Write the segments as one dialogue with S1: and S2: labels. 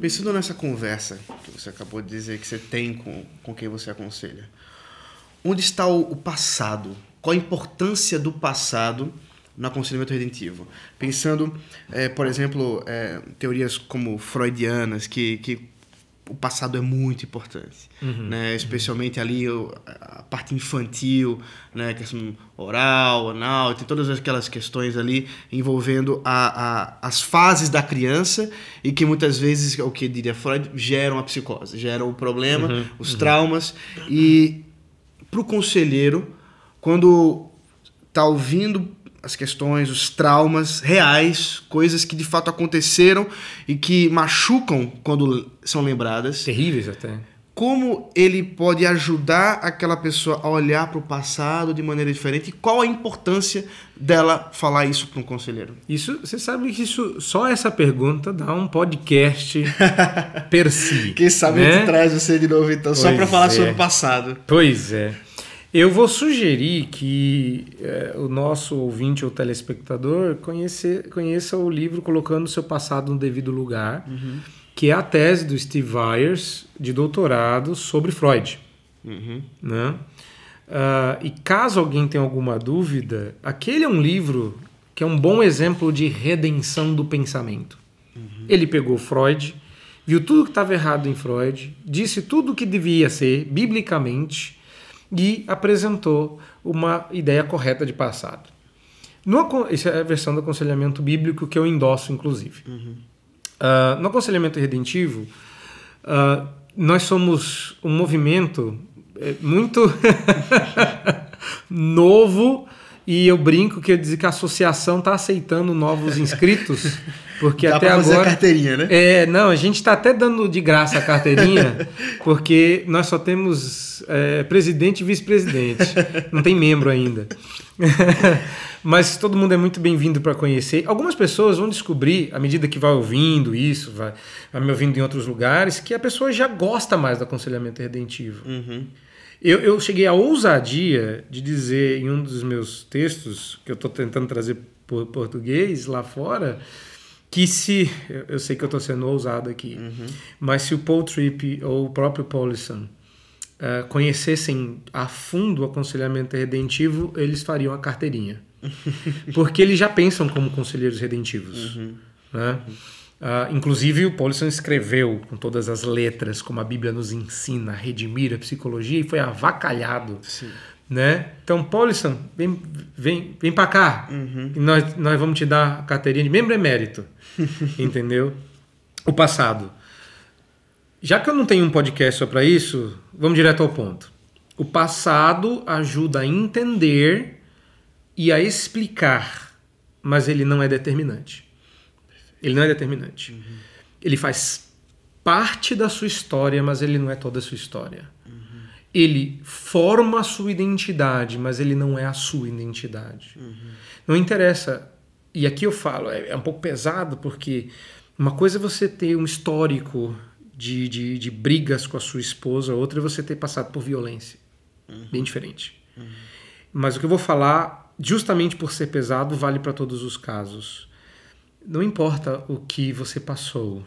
S1: Pensando nessa conversa que você acabou de dizer que você tem com, com quem você aconselha, onde está o, o passado? Qual a importância do passado no aconselhamento redentivo? Pensando, é, por exemplo, é, teorias como freudianas, que, que o passado é muito importante, uhum, né? Especialmente uhum. ali a parte infantil, né? Questão é assim, oral, anal, tem todas aquelas questões ali envolvendo a, a, as fases da criança e que muitas vezes, o que diria Freud, geram a psicose, geram o problema, uhum, os uhum. traumas e para o conselheiro, quando tá ouvindo as questões, os traumas reais, coisas que de fato aconteceram e que machucam quando são lembradas. Terríveis até. Como ele pode ajudar aquela pessoa a olhar para o passado de maneira diferente? E qual a importância
S2: dela falar isso para um conselheiro? Isso, você sabe que isso, só essa pergunta dá um podcast per si. Quem sabe né? a gente né?
S1: traz você de novo então pois só para falar é. sobre o passado.
S2: Pois é. Eu vou sugerir que é, o nosso ouvinte ou telespectador conhecer, conheça o livro Colocando o Seu Passado no Devido Lugar, uhum. que é a tese do Steve Myers de doutorado sobre Freud. Uhum. Né? Uh, e caso alguém tenha alguma dúvida, aquele é um livro que é um bom exemplo de redenção do pensamento. Uhum. Ele pegou Freud, viu tudo que estava errado em Freud, disse tudo o que devia ser, biblicamente, e apresentou uma ideia correta de passado. No, essa é a versão do aconselhamento bíblico que eu endosso, inclusive. Uhum. Uh, no aconselhamento redentivo, uh, nós somos um movimento eh, muito novo e eu brinco que eu dizer que a associação está aceitando novos inscritos, porque Dá até pra fazer A carteirinha, né? É, não, a gente está até dando de graça a carteirinha, porque nós só temos é, presidente e vice-presidente. Não tem membro ainda. Mas todo mundo é muito bem-vindo para conhecer. Algumas pessoas vão descobrir, à medida que vai ouvindo isso, vai, vai me ouvindo em outros lugares, que a pessoa já gosta mais do aconselhamento redentivo. Uhum. Eu, eu cheguei à ousadia de dizer em um dos meus textos, que eu estou tentando trazer por português lá fora, que se. Eu sei que eu estou sendo ousado aqui, uhum. mas se o Paul Tripp ou o próprio Paulison uh, conhecessem a fundo o aconselhamento redentivo, eles fariam a carteirinha. Porque eles já pensam como conselheiros redentivos. Uhum. Né? Uhum. Uh, inclusive, o Paulson escreveu com todas as letras, como a Bíblia nos ensina, redimir a psicologia, e foi avacalhado. Sim. Né? Então, Paulson, vem, vem, vem para cá, uhum. nós, nós vamos te dar a carteirinha de membro emérito. entendeu? O passado. Já que eu não tenho um podcast só para isso, vamos direto ao ponto. O passado ajuda a entender e a explicar, mas ele não é determinante. Ele não é determinante. Uhum. Ele faz parte da sua história, mas ele não é toda a sua história. Uhum. Ele forma a sua identidade, mas ele não é a sua identidade. Uhum. Não interessa. E aqui eu falo, é, é, um pouco pesado, porque uma coisa é você ter um histórico de, de, de brigas com a sua esposa, outra é você ter passado por violência. Uhum. Bem diferente. Uhum. Mas o que eu vou falar, justamente por ser pesado, vale para todos os casos. Não importa o que você passou,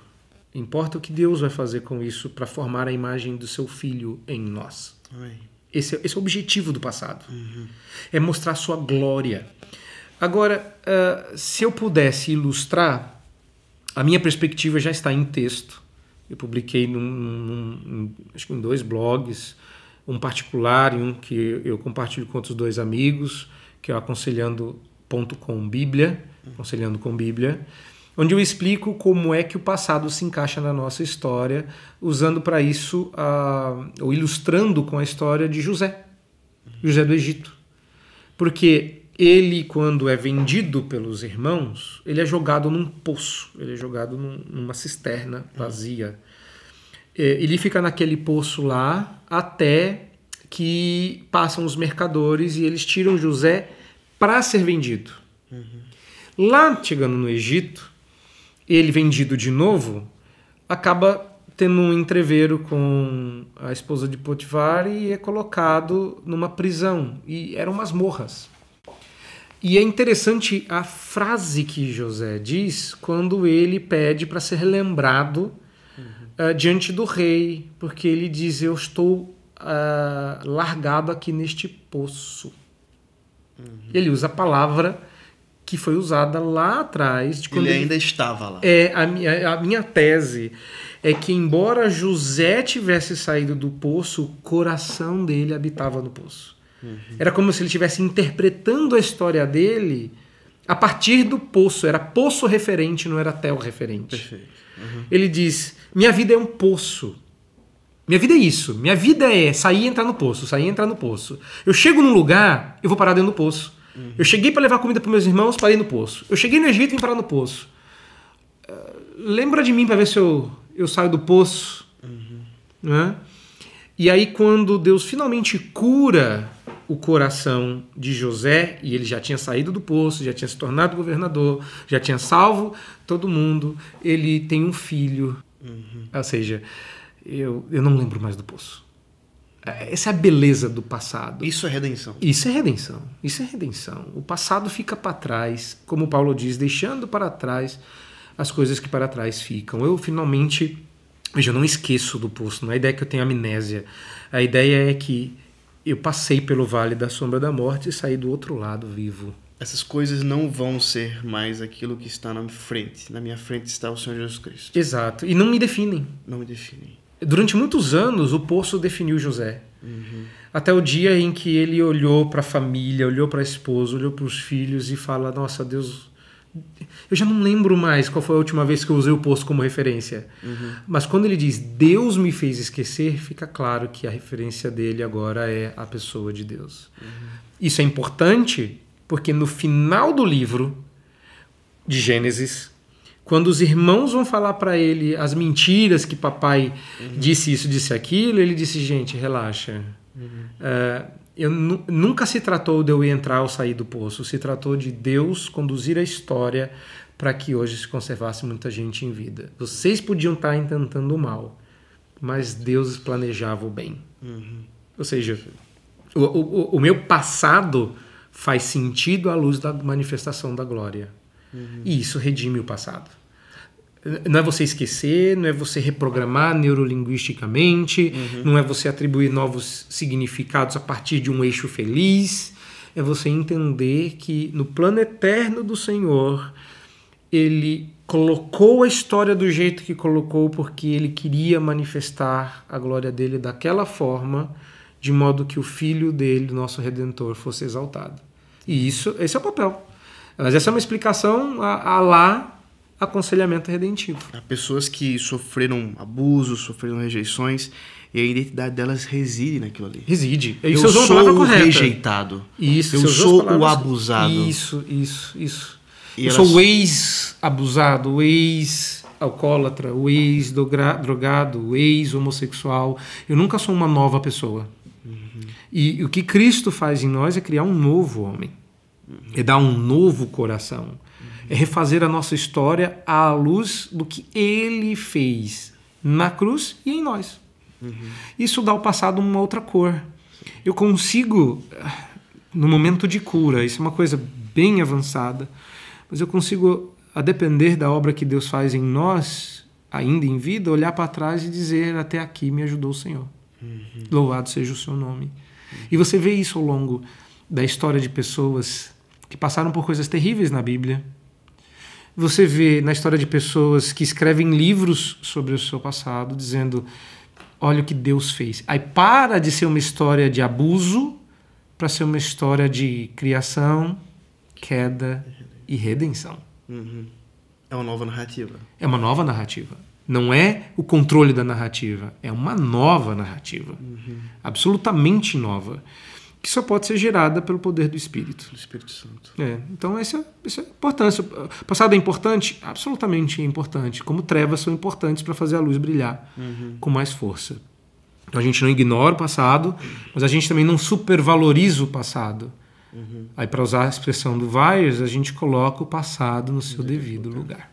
S2: importa o que Deus vai fazer com isso para formar a imagem do seu filho em nós. Amém. Esse, é, esse é o objetivo do passado. Uhum. É mostrar sua glória. Agora, uh, se eu pudesse ilustrar, a minha perspectiva já está em texto. Eu publiquei num, num, acho que em dois blogs, um particular e um que eu compartilho com outros dois amigos, que é Aconselhando bíblia aconselhando com Bíblia, onde eu explico como é que o passado se encaixa na nossa história, usando para isso, a, ou ilustrando com a história de José, José do Egito. Porque ele, quando é vendido pelos irmãos, ele é jogado num poço, ele é jogado num, numa cisterna vazia. É, ele fica naquele poço lá até que passam os mercadores e eles tiram José para ser vendido. Uhum. Lá, chegando no Egito, ele vendido de novo, acaba tendo um entreveiro com a esposa de Potifar e é colocado numa prisão. E eram masmorras. E é interessante a frase que José diz quando ele pede para ser lembrado uhum. uh, eh, diante do rei, porque ele diz: Eu estou uh, largado aqui neste poço. Uhum. Ele usa a palavra que foi usada lá atrás. De quando ele, ele ainda estava lá. É, a minha, a minha tese é que, embora José tivesse saído do poço, o coração dele habitava no poço. Uhum. Era como se ele estivesse interpretando a história dele a partir do poço. Era poço referente, não era tel referente. Uhum. Ele diz: Minha vida é um poço. Minha vida é isso. Minha vida é sair e entrar no poço, sair e entrar no poço. Eu chego num lugar, eu vou parar dentro do poço. Uhum. Eu cheguei para levar comida para meus irmãos, parei no poço. Eu cheguei no Egito e vim parar no poço. Uh, lembra de mim para ver se eu, eu saio do poço. Uhum. Né? E aí, quando Deus finalmente cura o coração de José, e ele já tinha saído do poço, já tinha se tornado governador, já tinha salvo todo mundo, ele tem um filho. Uhum. Ou seja, eu, eu não me lembro mais do poço. Essa é a beleza do passado. Isso é redenção. Isso é redenção. Isso é redenção. O passado fica para trás, como Paulo diz, deixando para trás as coisas que para trás ficam. Eu finalmente, veja, eu não esqueço do poço, não é a ideia que eu tenho amnésia. A ideia é que eu passei pelo vale da sombra da morte e saí do outro lado vivo. Essas
S1: coisas não vão ser mais aquilo que está na minha frente. Na minha frente está o Senhor Jesus Cristo.
S2: Exato. E não me definem. Não me definem. Durante muitos anos, o poço definiu José. Uhum. Até o dia em que ele olhou para a família, olhou para a esposa, olhou para os filhos e fala: Nossa, Deus. Eu já não lembro mais qual foi a última vez que eu usei o poço como referência. Uhum. Mas quando ele diz Deus me fez esquecer, fica claro que a referência dele agora é a pessoa de Deus. Uhum. Isso é importante porque no final do livro de Gênesis, quando os irmãos vão falar para ele as mentiras que papai uhum. disse isso, disse aquilo, ele disse: gente, relaxa. Uhum. Uh, eu, nunca se tratou de eu entrar ou sair do poço, se tratou de Deus conduzir a história para que hoje se conservasse muita gente em vida. Vocês podiam estar tá intentando o mal, mas Deus planejava o bem. Uhum. Ou seja, o, o, o meu passado faz sentido à luz da manifestação da glória. Uhum. E isso redime o passado. Não é você esquecer, não é você reprogramar neurolinguisticamente, uhum. não é você atribuir novos significados a partir de um eixo feliz. É você entender que no plano eterno do Senhor, Ele colocou a história do jeito que colocou porque Ele queria manifestar a glória dele daquela forma, de modo que o Filho dele, nosso Redentor, fosse exaltado. E isso, esse é o papel mas essa é uma explicação a, a lá aconselhamento redentivo. Há pessoas
S1: que sofreram abusos, sofreram rejeições, e a identidade delas reside naquilo
S2: ali. Reside. Eu, sou o correta. rejeitado. Isso. Eu sou o abusado. Isso, isso, isso. E eu elas... sou o ex-abusado, o ex-alcoólatra, o ex-drogado, o ex-homossexual. Eu nunca sou uma nova pessoa. Uhum. E, e o que Cristo faz em nós é criar um novo homem é dar um novo coração, é refazer a nossa história à luz do que Ele fez na cruz e em nós. Isso dá ao passado uma outra cor. Eu consigo, ah, no momento de cura, isso é uma coisa bem avançada, mas eu consigo, a depender da obra que Deus faz em nós, ainda em vida, olhar para trás e dizer: Até aqui me ajudou o Senhor. Uhum. Louvado seja o seu nome. E você vê isso ao longo da história de pessoas que passaram por coisas terríveis na Bíblia. Você vê na história de pessoas que escrevem livros sobre o seu passado, dizendo: olha o que Deus fez. Aí para de ser uma história de abuso para ser uma história de criação, queda e redenção.
S1: Uhum. É uma nova narrativa.
S2: É uma nova narrativa. Não é o controle da narrativa, é uma nova narrativa. Uhum. Absolutamente nova que só pode ser gerada pelo poder do Espírito. Do Espírito Santo. É, então essa, essa é a importância. O passado é importante? Absolutamente é importante. Como trevas são importantes para fazer a luz brilhar uhum. com mais força. Então a gente não ignora o passado, mas a gente também não supervaloriza o passado. Uhum. Aí, para usar a expressão do Weyers, a gente coloca o passado no seu uhum. devido lugar.